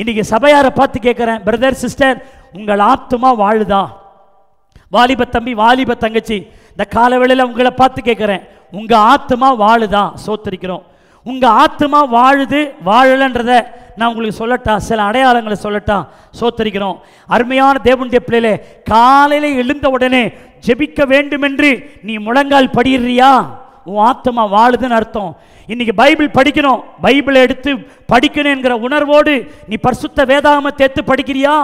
இன்னைக்கு சபையாரை பார்த்து கேட்குறேன் பிரதர் சிஸ்டர் உங்கள் ஆத்துமா வாழுதா வாலிப தம்பி வாலிப தங்கச்சி இந்த காலவேளையில் உங்களை பார்த்து கேட்குறேன் உங்கள் ஆத்துமா வாழுதா சோத்திருக்கிறோம் உங்கள் ஆத்துமா வாழுது வாழலைன்றத நான் உங்களுக்கு சொல்லட்டா சில அடையாளங்களை சொல்லட்டா சோத்தரிக்கிறோம் அருமையான தேவனுடைய பிள்ளையில காலையில் எழுந்த உடனே ஜெபிக்க வேண்டுமென்று நீ முழங்கால் படிடுறியா உன் ஆத்மா வாழுதுன்னு அர்த்தம் இன்னைக்கு பைபிள் படிக்கணும் பைபிளை எடுத்து படிக்கணுங்கிற உணர்வோடு நீ பரிசுத்த வேதாகமத்தை தேத்து படிக்கிறியா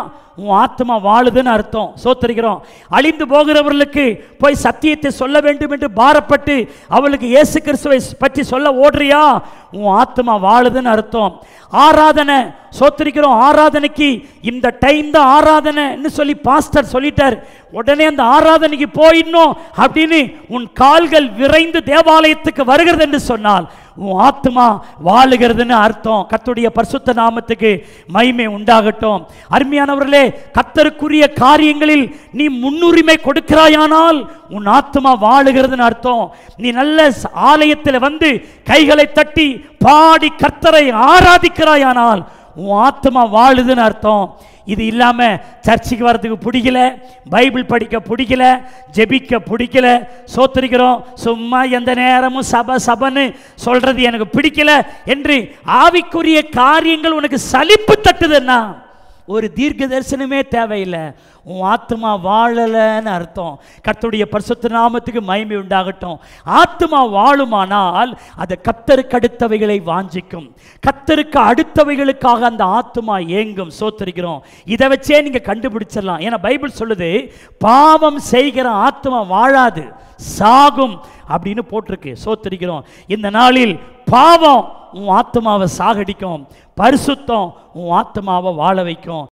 உன் ஆத்மா வாழுதுன்னு அர்த்தம் சோத்தரிக்கிறோம் அழிந்து போகிறவர்களுக்கு போய் சத்தியத்தை சொல்ல வேண்டும் என்று பாரப்பட்டு அவளுக்கு இயேசு கிறிஸ்துவை பற்றி சொல்ல ஓடுறியா உன் ஆத்மா வாழுதுன்னு அர்த்தம் ஆராதனை சோத்தரிக்கிறோம் ஆராதனைக்கு இந்த டைம் தான் ஆராதனைன்னு சொல்லி பாஸ்டர் சொல்லிட்டார் உடனே அந்த ஆராதனைக்கு போயிடணும் அப்படின்னு உன் கால்கள் விரைந்து தேவாலயத்துக்கு வருகிறது என்று சொன்னால் உன் ஆத்மா வாழுகிறதுன்னு அர்த்தம் கத்துடைய பரிசுத்த நாமத்துக்கு மகிமை உண்டாகட்டும் அருமையானவர்களே கத்தருக்குரிய காரியங்களில் நீ முன்னுரிமை கொடுக்கிறாயானால் உன் ஆத்மா வாழுகிறதுன்னு அர்த்தம் நீ நல்ல ஆலயத்தில் வந்து கைகளை தட்டி பாடி கர்த்தரை ஆராதிக்கிறாயானால் உன் ஆத்மா வாழுதுன்னு அர்த்தம் இது இல்லாமல் சர்ச்சுக்கு வர்றதுக்கு பிடிக்கல பைபிள் படிக்க பிடிக்கல ஜெபிக்க பிடிக்கல சோத்திருக்கிறோம் சும்மா எந்த நேரமும் சப சபன்னு சொல்கிறது எனக்கு பிடிக்கல என்று ஆவிக்குரிய காரியங்கள் உனக்கு சலிப்பு தட்டுதுன்னா ஒரு தீர்க்க தரிசனமே தேவையில்லை உன் ஆத்மா வாழலைன்னு அர்த்தம் கத்துடைய பரிசுத்த நாமத்துக்கு மயமி உண்டாகட்டும் ஆத்மா வாழுமானால் அது கத்தருக்கு அடுத்தவைகளை வாஞ்சிக்கும் கத்தருக்கு அடுத்தவைகளுக்காக அந்த ஆத்மா ஏங்கும் சோத்திருக்கிறோம் இதை வச்சே நீங்கள் கண்டுபிடிச்சிடலாம் ஏன்னா பைபிள் சொல்லுது பாவம் செய்கிற ஆத்மா வாழாது சாகும் அப்படின்னு போட்டிருக்கு சோத்திருக்கிறோம் இந்த நாளில் பாவம் உன் ஆத்மாவை சாகடிக்கும் பரிசுத்தம் உன் ஆத்மாவை வாழ வைக்கும்